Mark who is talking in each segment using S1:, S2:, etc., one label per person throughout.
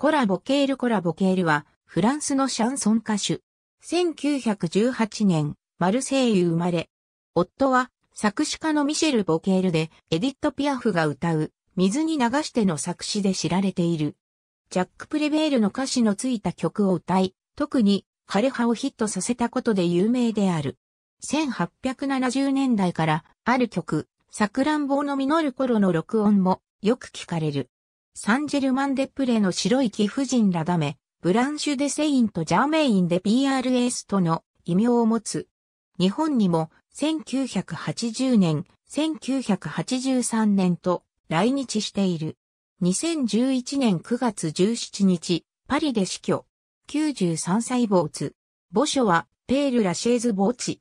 S1: コラボケールコラボケールは、フランスのシャンソン歌手。1918年、マルセイユ生まれ。夫は、作詞家のミシェル・ボケールで、エディット・ピアフが歌う、水に流しての作詞で知られている。ジャック・プレベールの歌詞のついた曲を歌い、特に、枯葉をヒットさせたことで有名である。1870年代から、ある曲、サクランボの実る頃の録音も、よく聞かれる。サンジェルマンデプレの白い貴婦人ラダメ、ブランシュデセインとジャーメインで PRS との異名を持つ。日本にも1980年、1983年と来日している。2011年9月17日、パリで死去。93歳ツ。墓所は、ペール・ラシェーズーチ。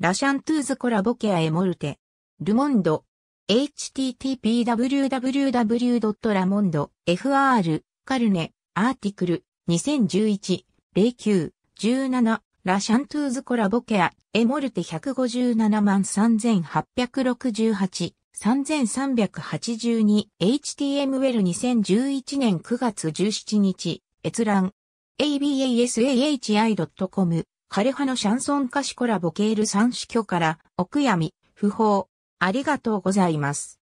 S1: ラシャントゥーズ・コラボケア・エモルテ。ルモンド、http://www.ramond.fr/carne a r t i c l e 2011-09-17ラシャントゥーズコラボケアエモルテ157万3868 3382HTML2011 年9月17日閲覧 abasai.com 枯葉のシャンソン歌詞コラボケール3種居から奥闇不法ありがとう
S2: ございます。